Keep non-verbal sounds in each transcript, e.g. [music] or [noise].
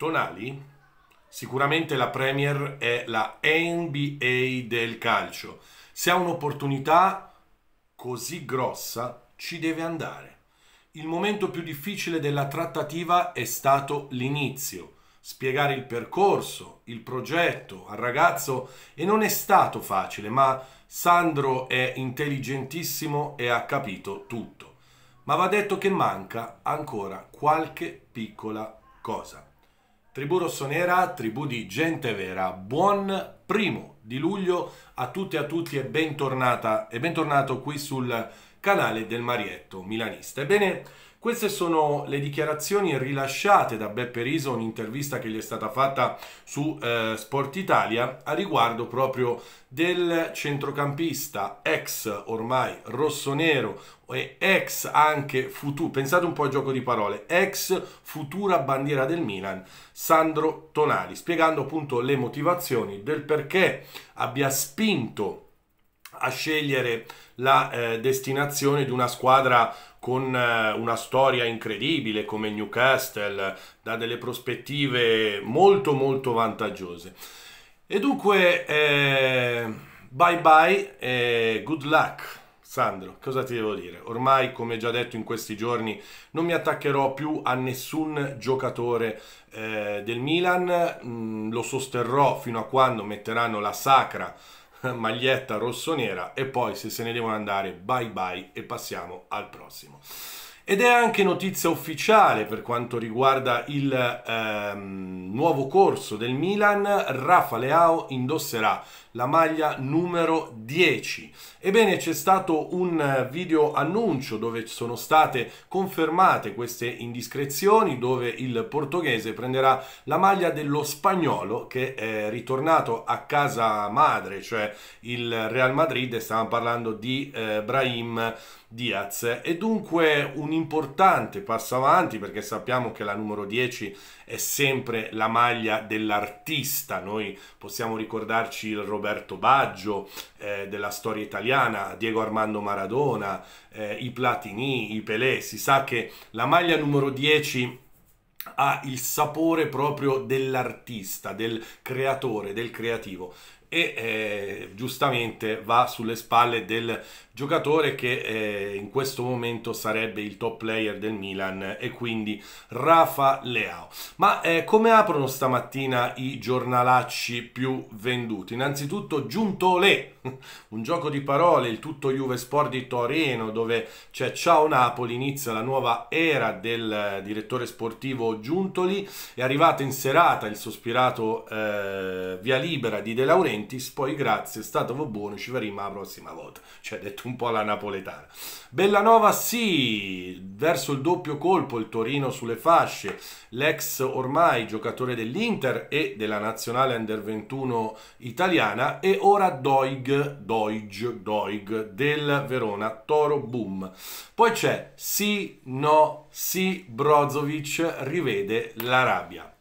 Tonali, sicuramente la Premier è la NBA del calcio. Se ha un'opportunità così grossa, ci deve andare. Il momento più difficile della trattativa è stato l'inizio. Spiegare il percorso, il progetto al ragazzo e non è stato facile, ma Sandro è intelligentissimo e ha capito tutto. Ma va detto che manca ancora qualche piccola cosa. Tribù rossonera, tribù di gente vera. Buon primo di luglio a tutte e a tutti e bentornata e bentornato qui sul canale del Marietto Milanista. Ebbene, queste sono le dichiarazioni rilasciate da Beppe Riso, un'intervista che gli è stata fatta su eh, Sport Italia a riguardo proprio del centrocampista ex ormai rossonero e ex anche futuro, pensate un po' al gioco di parole, ex futura bandiera del Milan, Sandro Tonali, spiegando appunto le motivazioni del perché abbia spinto a scegliere la eh, destinazione di una squadra con eh, una storia incredibile come Newcastle, da delle prospettive molto molto vantaggiose. E dunque, eh, bye bye e good luck. Sandro, cosa ti devo dire? Ormai, come già detto in questi giorni, non mi attaccherò più a nessun giocatore eh, del Milan, mm, lo sosterrò fino a quando metteranno la sacra [laughs] maglietta rossonera e poi se se ne devono andare bye bye e passiamo al prossimo. Ed è anche notizia ufficiale per quanto riguarda il ehm, nuovo corso del Milan, Rafa Leao indosserà la maglia numero 10. Ebbene c'è stato un video annuncio dove sono state confermate queste indiscrezioni dove il portoghese prenderà la maglia dello spagnolo che è ritornato a casa madre, cioè il Real Madrid, stavamo parlando di eh, Brahim Diaz. È dunque un importante passo avanti perché sappiamo che la numero 10 è sempre la maglia dell'artista. Noi possiamo ricordarci il Roberto Baggio eh, della storia italiana, Diego Armando Maradona, eh, i Platini, i Pelé. Si sa che la maglia numero 10 ha il sapore proprio dell'artista, del creatore, del creativo e eh, giustamente va sulle spalle del giocatore che eh, in questo momento sarebbe il top player del Milan e quindi Rafa Leao. Ma eh, come aprono stamattina i giornalacci più venduti? Innanzitutto Giunto Le, [laughs] un gioco di parole, il tutto Juve Sport di Torino, dove c'è Ciao Napoli, inizia la nuova era del eh, direttore sportivo Giuntoli, è arrivato in serata il sospirato eh, via libera di De Laurentiis, poi grazie, è stato buono, ci verremo la prossima volta, cioè detto un po' la napoletana. Bellanova sì, verso il doppio colpo il Torino sulle fasce, l'ex ormai giocatore dell'Inter e della nazionale under 21 italiana e ora Doig Doig, Doig, del Verona, Toro Boom. Poi c'è sì, no, sì, Brozovic rivede l'Arabia.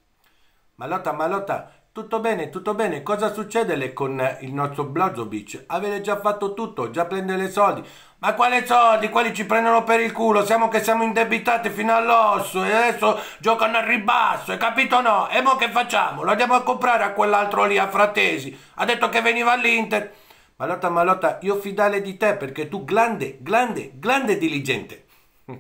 Malotta, Malotta, tutto bene, tutto bene. Cosa succede con il nostro Blazovic? Avete già fatto tutto, già prende le soldi. Ma quali soldi? Quelli ci prendono per il culo. Siamo che siamo indebitati fino all'osso e adesso giocano al ribasso, hai capito o no? E mo che facciamo? Lo andiamo a comprare a quell'altro lì, a Fratesi. Ha detto che veniva all'Inter. Malotta, malotta, io fidare di te perché tu grande, grande, grande diligente. [laughs]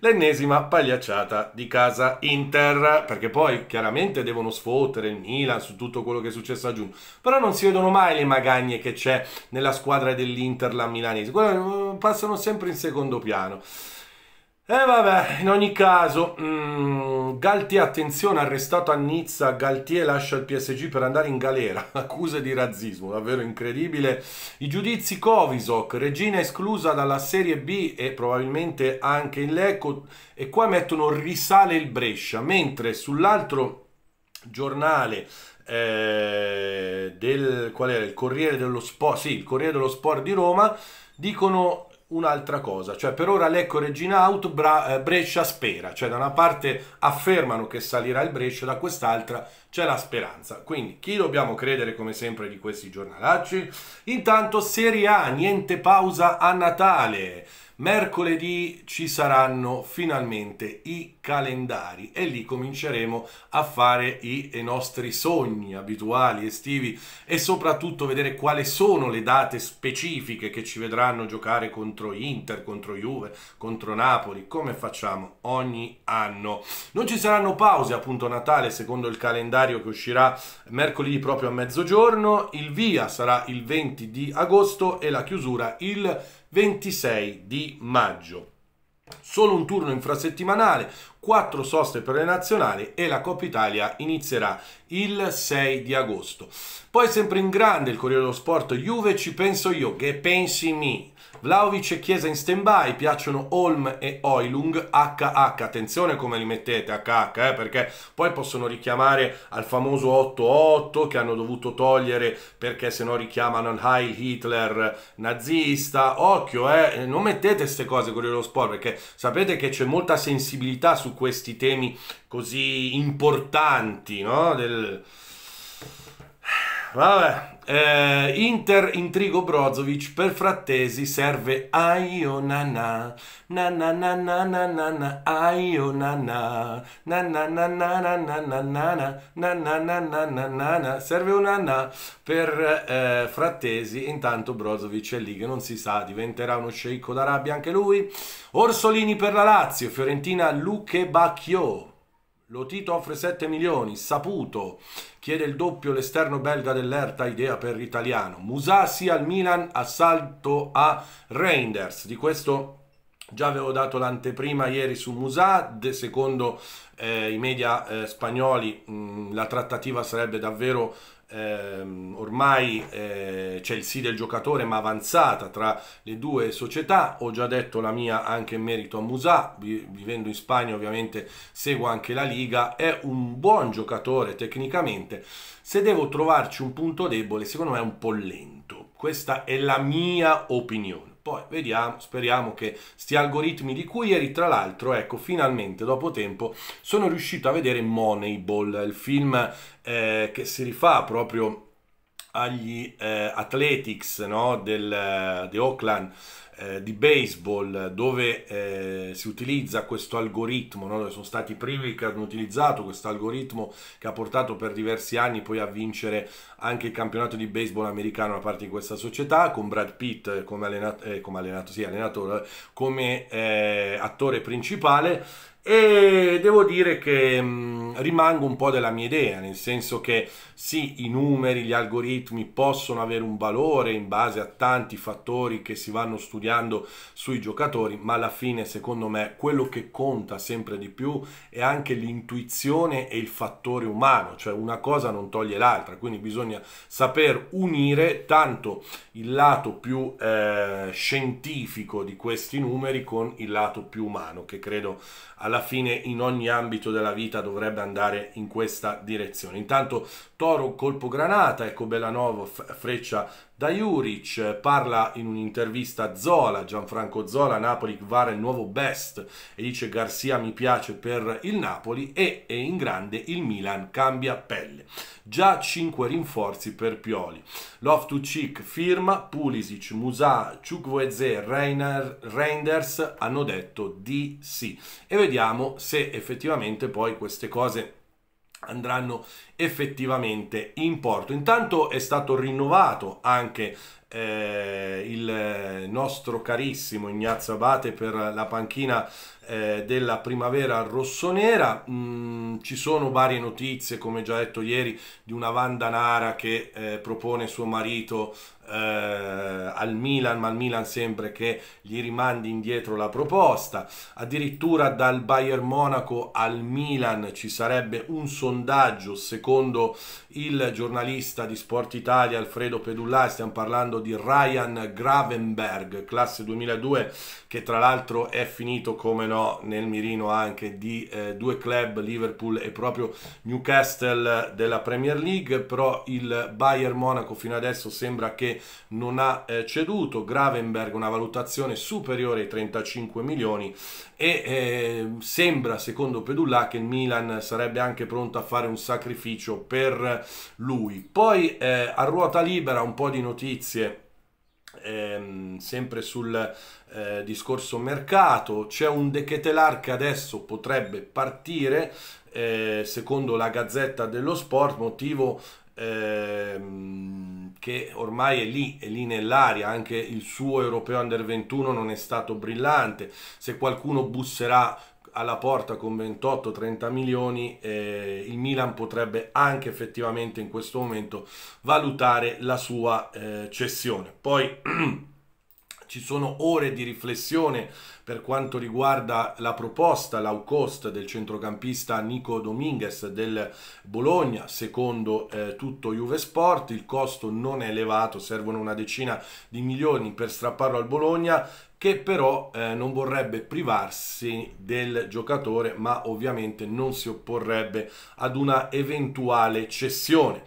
L'ennesima pagliacciata di casa Inter, perché poi chiaramente devono sfottere il Milan su tutto quello che è successo a giugno. Però non si vedono mai le magagne che c'è nella squadra dell'Inter la milanese. Quelle eh, passano sempre in secondo piano. E eh vabbè, in ogni caso, mh, mm, Galtier, attenzione, arrestato a Nizza, Galtier lascia il PSG per andare in galera, [laughs] accuse di razzismo, davvero incredibile. I giudizi Covisoc, Regina esclusa dalla Serie B e probabilmente anche in Lecco, e qua mettono risale il Brescia, mentre sull'altro giornale eh, del, qual era, il Corriere dello Sport, sì, il Corriere dello Sport di Roma, dicono un'altra cosa, cioè per ora Lecco Regina Out, Bra eh, Brescia spera, cioè da una parte affermano che salirà il Brescia, da quest'altra c'è la speranza. Quindi chi dobbiamo credere come sempre di questi giornalacci? Intanto Serie A, niente pausa a Natale. Mercoledì ci saranno finalmente i calendari e lì cominceremo a fare i, i nostri sogni abituali estivi e soprattutto vedere quali sono le date specifiche che ci vedranno giocare contro Inter, contro Juve, contro Napoli, come facciamo ogni anno. Non ci saranno pause appunto Natale secondo il calendario che uscirà mercoledì proprio a mezzogiorno, il via sarà il 20 di agosto e la chiusura il 26 di maggio. Solo un turno infrasettimanale, 4 soste per le nazionali e la Coppa Italia inizierà il 6 di agosto. Poi sempre in grande il Corriere dello Sport, Juve ci penso io, che pensi mi. Vlaovic e Chiesa in stand-by, piacciono Holm e Oilung, HH, attenzione come li mettete, HH, eh, perché poi possono richiamare al famoso 8-8 che hanno dovuto togliere perché se no richiamano un Heil Hitler nazista, occhio, eh, non mettete queste cose Corriere dello Sport, perché sapete che c'è molta sensibilità su questi temi così importanti, no? Del... Vabbè, eh, Inter intrigo Brozovic per Frattesi serve Aio Nana, na na na na Aio na na na Nana na na na na serve un na per eh, Frattesi intanto Brozovic è lì che non si sa, diventerà uno sceicco d'Arabia anche lui. Orsolini per la Lazio, Fiorentina Luque Bacchio. Lotito offre 7 milioni, Saputo chiede il doppio l'esterno belga dell'Erta, idea per l'italiano. Musasi al Milan, assalto a Reinders. Di questo Già avevo dato l'anteprima ieri su Musad, secondo eh, i media eh, spagnoli mh, mm, la trattativa sarebbe davvero ehm, ormai eh, c'è il sì del giocatore ma avanzata tra le due società, ho già detto la mia anche in merito a Musà, vivendo in Spagna ovviamente seguo anche la Liga, è un buon giocatore tecnicamente, se devo trovarci un punto debole secondo me è un po' lento, questa è la mia opinione. Poi vediamo, speriamo che sti algoritmi di cui ieri tra l'altro, ecco, finalmente dopo tempo sono riuscito a vedere Moneyball, il film eh, che si rifà proprio agli eh, Athletics no? Del, eh, di Oakland eh, di baseball dove eh, si utilizza questo algoritmo, no? sono stati i primi che hanno utilizzato questo algoritmo che ha portato per diversi anni poi a vincere anche il campionato di baseball americano da parte di questa società, con Brad Pitt come, allenato, eh, come, allenato, sì, allenato, come eh, attore principale e devo dire che mh, mm, rimango un po' della mia idea, nel senso che sì, i numeri, gli algoritmi possono avere un valore in base a tanti fattori che si vanno studiando sui giocatori, ma alla fine secondo me quello che conta sempre di più è anche l'intuizione e il fattore umano, cioè una cosa non toglie l'altra, quindi bisogna saper unire tanto il lato più eh, scientifico di questi numeri con il lato più umano, che credo alla alla fine in ogni ambito della vita dovrebbe andare in questa direzione. Intanto Toro colpo granata, ecco Belanov freccia da Juric parla in un'intervista Zola, Gianfranco Zola, Napoli vara il nuovo best e dice Garzia mi piace per il Napoli e è in grande il Milan, cambia pelle. Già 5 rinforzi per Pioli. Love to cheek firma, Pulisic, Musa, Ciukwueze, Reinders hanno detto di sì. E vediamo se effettivamente poi queste cose andranno effettivamente in porto. Intanto è stato rinnovato anche eh, il nostro carissimo Ignazio Abate per la panchina eh, della primavera rossonera. Mm, ci sono varie notizie, come già detto ieri, di una Vanda Nara che eh, propone suo marito eh, al Milan, ma il Milan sembra che gli rimandi indietro la proposta. Addirittura dal Bayern Monaco al Milan ci sarebbe un sondaggio, secondo il giornalista di Sport Italia Alfredo Pedullai, stiamo parlando di Ryan Gravenberg, classe 2002, che tra l'altro è finito, come no, nel mirino anche di eh, due club, Liverpool e proprio Newcastle della Premier League, però il Bayern Monaco fino adesso sembra che non ha eh, ceduto, Gravenberg una valutazione superiore ai 35 milioni e eh, sembra, secondo Pedulla, che il Milan sarebbe anche pronto a fare un sacrificio per lui. Poi eh, a ruota libera un po' di notizie Ehm, sempre sul eh, discorso mercato c'è un Decatelar che adesso potrebbe partire eh, secondo la Gazzetta dello Sport motivo ehm, che ormai è lì, è lì nell'aria, anche il suo europeo under 21 non è stato brillante, se qualcuno busserà alla porta con 28-30 milioni, eh, il Milan potrebbe anche effettivamente in questo momento valutare la sua eh, cessione. Poi [clears throat] ci sono ore di riflessione per quanto riguarda la proposta low cost del centrocampista Nico Dominguez del Bologna, secondo eh, tutto Juve Sport, il costo non è elevato, servono una decina di milioni per strapparlo al Bologna, che però eh, non vorrebbe privarsi del giocatore, ma ovviamente non si opporrebbe ad una eventuale cessione.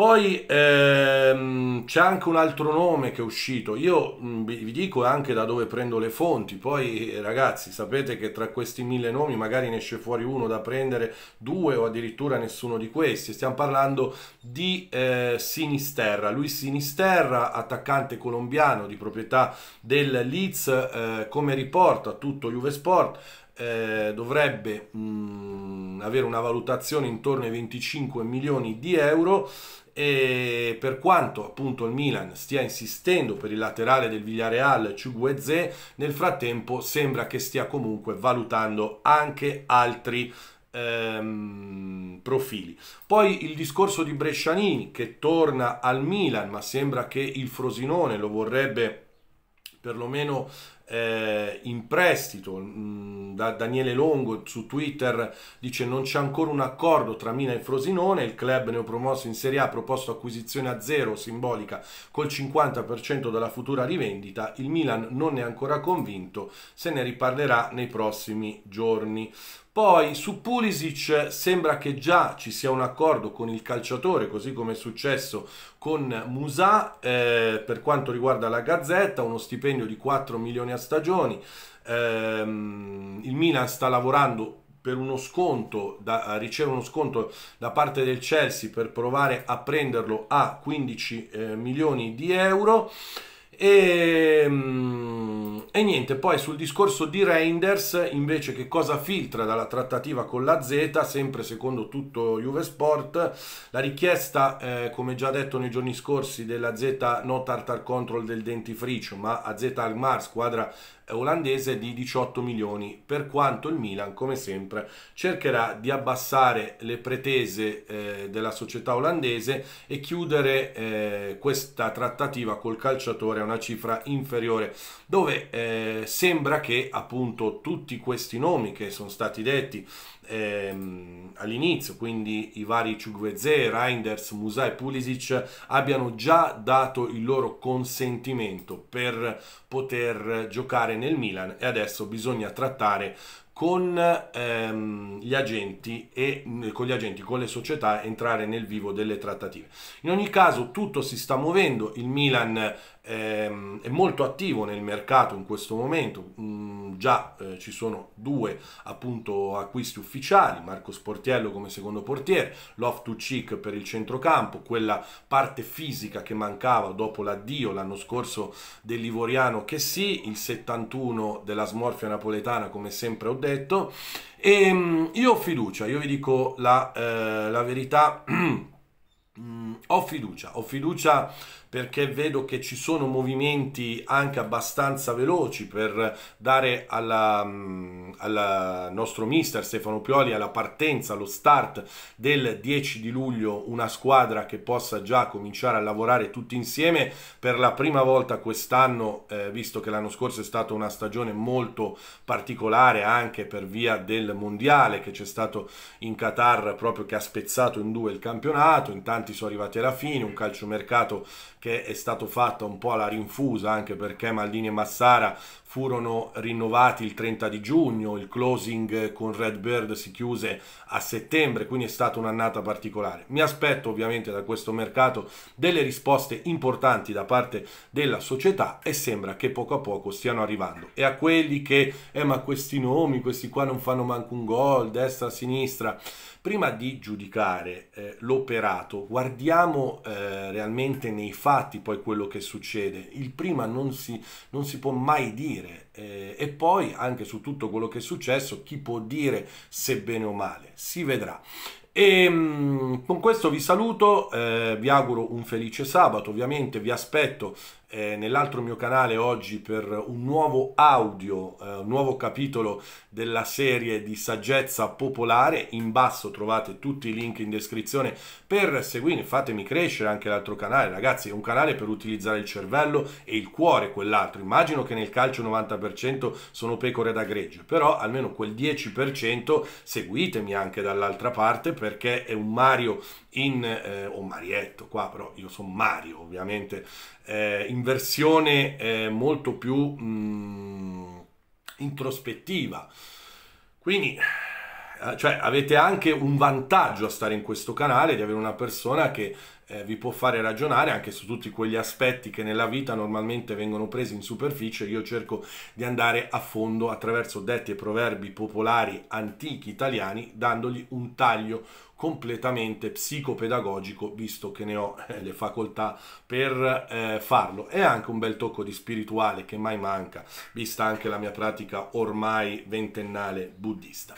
Poi ehm, c'è anche un altro nome che è uscito, io vi dico anche da dove prendo le fonti, poi ragazzi sapete che tra questi mille nomi magari ne esce fuori uno da prendere, due o addirittura nessuno di questi, stiamo parlando di eh, Sinisterra, lui Sinisterra, attaccante colombiano di proprietà del Leeds, eh, come riporta tutto Juve Sport, eh, dovrebbe mh, mm, avere una valutazione intorno ai 25 milioni di euro e per quanto appunto il Milan stia insistendo per il laterale del Villareal Ciuguezze, nel frattempo sembra che stia comunque valutando anche altri ehm, profili. Poi il discorso di Brescianini che torna al Milan, ma sembra che il Frosinone lo vorrebbe perlomeno eh, in prestito. Mm, da Daniele Longo su Twitter dice non c'è ancora un accordo tra Mina e Frosinone, il club neopromosso in Serie A ha proposto acquisizione a zero simbolica col 50% della futura rivendita, il Milan non ne è ancora convinto, se ne riparlerà nei prossimi giorni. Poi su Pulisic sembra che già ci sia un accordo con il calciatore, così come è successo con Musà eh, per quanto riguarda la Gazzetta, uno stipendio di 4 milioni a stagioni. Eh, il Milan sta lavorando per uno sconto, da, riceve uno sconto da parte del Chelsea per provare a prenderlo a 15 eh, milioni di euro. E, mm, e niente, poi sul discorso di Reinders, invece che cosa filtra dalla trattativa con la Z, sempre secondo tutto Juve Sport, la richiesta, eh, come già detto nei giorni scorsi, della Z no tartar control del dentifricio, ma a Z Almar, squadra eh, olandese di 18 milioni, per quanto il Milan, come sempre, cercherà di abbassare le pretese eh, della società olandese e chiudere eh, questa trattativa col calciatore a una cifra inferiore, dove eh, eh, sembra che appunto tutti questi nomi che sono stati detti ehm, all'inizio, quindi i vari Ciugveze, Reinders, Musa e Pulisic, abbiano già dato il loro consentimento per poter giocare nel Milan e adesso bisogna trattare con ehm, gli agenti e mm, con gli agenti, con le società, entrare nel vivo delle trattative. In ogni caso tutto si sta muovendo, il Milan Ehm, è molto attivo nel mercato in questo momento, mm, già eh, ci sono due appunto acquisti ufficiali, Marco Sportiello come secondo portiere, Love to Cheek per il centrocampo, quella parte fisica che mancava dopo l'addio l'anno scorso dell'Ivoriano che sì, il 71 della smorfia napoletana come sempre ho detto, e ehm, io ho fiducia, io vi dico la, eh, la verità, [clears throat] mm, ho fiducia, ho fiducia perché vedo che ci sono movimenti anche abbastanza veloci per dare al mm, nostro mister Stefano Pioli alla partenza, allo start del 10 di luglio una squadra che possa già cominciare a lavorare tutti insieme per la prima volta quest'anno, eh, visto che l'anno scorso è stata una stagione molto particolare anche per via del mondiale che c'è stato in Qatar proprio che ha spezzato in due il campionato, in tanti sono arrivati alla fine, un calciomercato che è stato fatto un po' alla rinfusa anche perché Maldini e Massara furono rinnovati il 30 di giugno, il closing con Red Bird si chiuse a settembre, quindi è stata un'annata particolare. Mi aspetto ovviamente da questo mercato delle risposte importanti da parte della società e sembra che poco a poco stiano arrivando. E a quelli che, eh ma questi nomi, questi qua non fanno manco un gol, destra, sinistra, prima di giudicare eh, l'operato, guardiamo eh, realmente nei fatti poi quello che succede. Il prima non si, non si può mai dire dire eh, e poi anche su tutto quello che è successo chi può dire se bene o male, si vedrà. E ehm, con questo vi saluto, eh, vi auguro un felice sabato, ovviamente vi aspetto eh, nell'altro mio canale oggi per un nuovo audio, eh, un nuovo capitolo della serie di saggezza popolare. In basso trovate tutti i link in descrizione per seguire, fatemi crescere anche l'altro canale. Ragazzi, è un canale per utilizzare il cervello e il cuore quell'altro. Immagino che nel calcio il 90% sono pecore da greggio, però almeno quel 10% seguitemi anche dall'altra parte perché è un Mario in, eh, o Marietto qua, però io sono Mario ovviamente, eh, in versione eh, molto più mh, mm, introspettiva. Quindi eh, cioè, avete anche un vantaggio a stare in questo canale di avere una persona che eh, vi può fare ragionare anche su tutti quegli aspetti che nella vita normalmente vengono presi in superficie. Io cerco di andare a fondo attraverso detti e proverbi popolari antichi italiani, dandogli un taglio completamente psicopedagogico, visto che ne ho eh, le facoltà per eh, farlo. E anche un bel tocco di spirituale che mai manca, vista anche la mia pratica ormai ventennale buddista.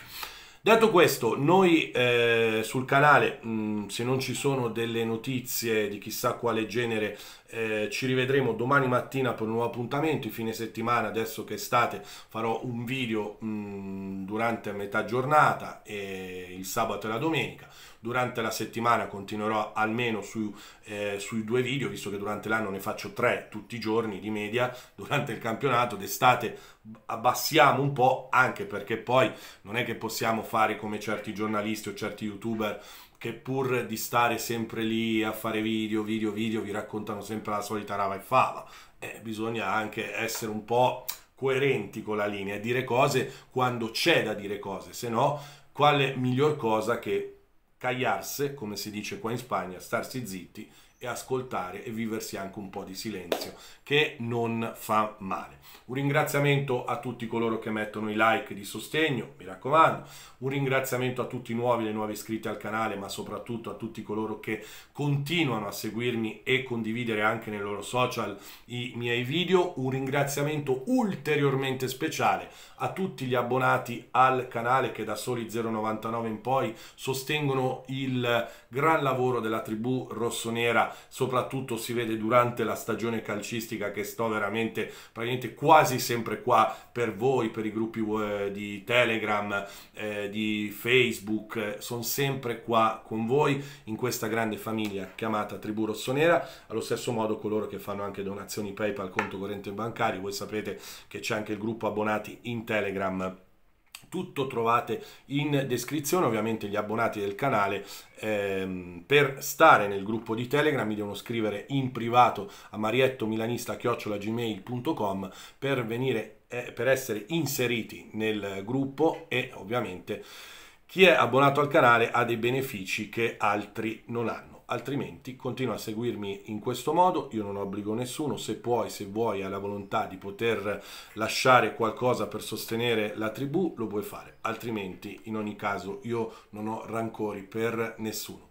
Detto questo, noi eh, sul canale, mh, mm, se non ci sono delle notizie di chissà quale genere, eh, ci rivedremo domani mattina per un nuovo appuntamento, il fine settimana, adesso che è estate, farò un video mh, mm, durante metà giornata, eh, il sabato e la domenica. Durante la settimana continuerò almeno su, eh, sui due video, visto che durante l'anno ne faccio tre tutti i giorni di media, durante il campionato d'estate abbassiamo un po', anche perché poi non è che possiamo fare come certi giornalisti o certi youtuber che pur di stare sempre lì a fare video, video, video, vi raccontano sempre la solita rava e fava. Eh, bisogna anche essere un po' coerenti con la linea e dire cose quando c'è da dire cose, se no quale miglior cosa che cagliarsi, come si dice qua in Spagna, starsi zitti e ascoltare e viversi anche un po' di silenzio che non fa male. Un ringraziamento a tutti coloro che mettono i like di sostegno, mi raccomando, un ringraziamento a tutti i nuovi, e le nuove iscritti al canale, ma soprattutto a tutti coloro che continuano a seguirmi e condividere anche nei loro social i miei video, un ringraziamento ulteriormente speciale a tutti gli abbonati al canale che da soli 0,99 in poi sostengono il gran lavoro della tribù rossonera soprattutto si vede durante la stagione calcistica che sto veramente praticamente quasi sempre qua per voi, per i gruppi eh, di Telegram, eh, di Facebook, eh, sono sempre qua con voi in questa grande famiglia chiamata Tribù Rossonera, allo stesso modo coloro che fanno anche donazioni PayPal, conto corrente bancario, voi sapete che c'è anche il gruppo abbonati in Telegram tutto trovate in descrizione, ovviamente gli abbonati del canale ehm, per stare nel gruppo di Telegram mi devono scrivere in privato a mariettomilanista.gmail.com per venire eh, per essere inseriti nel gruppo e ovviamente chi è abbonato al canale ha dei benefici che altri non hanno altrimenti continua a seguirmi in questo modo, io non obbligo nessuno, se puoi, se vuoi, hai la volontà di poter lasciare qualcosa per sostenere la tribù, lo puoi fare, altrimenti in ogni caso io non ho rancori per nessuno.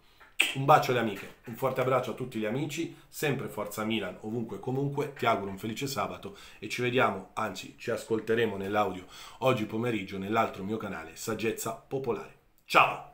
Un bacio alle amiche, un forte abbraccio a tutti gli amici, sempre Forza Milan, ovunque e comunque, ti auguro un felice sabato e ci vediamo, anzi ci ascolteremo nell'audio oggi pomeriggio nell'altro mio canale Saggezza Popolare. Ciao!